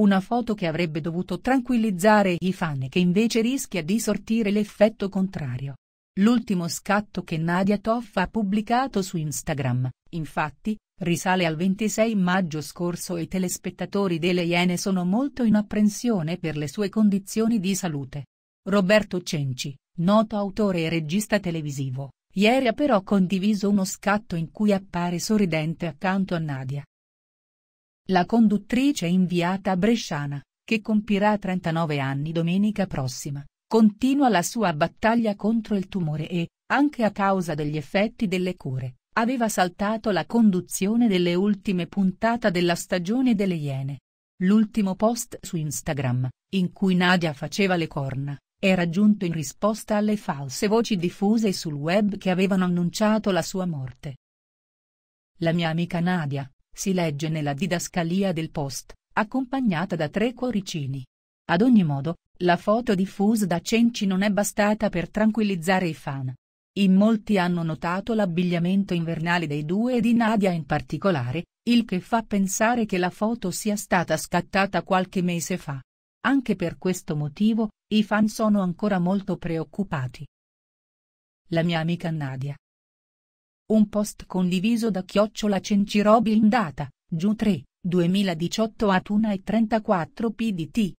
Una foto che avrebbe dovuto tranquillizzare i fan e che invece rischia di sortire l'effetto contrario. L'ultimo scatto che Nadia Toff ha pubblicato su Instagram, infatti, risale al 26 maggio scorso e i telespettatori delle Iene sono molto in apprensione per le sue condizioni di salute. Roberto Cenci, noto autore e regista televisivo, ieri ha però condiviso uno scatto in cui appare sorridente accanto a Nadia, la conduttrice inviata a bresciana, che compirà 39 anni domenica prossima, continua la sua battaglia contro il tumore e, anche a causa degli effetti delle cure, aveva saltato la conduzione delle ultime puntate della stagione delle Iene. L'ultimo post su Instagram, in cui Nadia faceva le corna, era giunto in risposta alle false voci diffuse sul web che avevano annunciato la sua morte. La mia amica Nadia, si legge nella didascalia del post, accompagnata da tre cuoricini. Ad ogni modo, la foto diffusa da Cenci non è bastata per tranquillizzare i fan. In molti hanno notato l'abbigliamento invernale dei due e di Nadia in particolare, il che fa pensare che la foto sia stata scattata qualche mese fa. Anche per questo motivo, i fan sono ancora molto preoccupati. La mia amica Nadia, un post condiviso da Chiocciola Cencirobi in giù 3, 2018 at 34 pdt.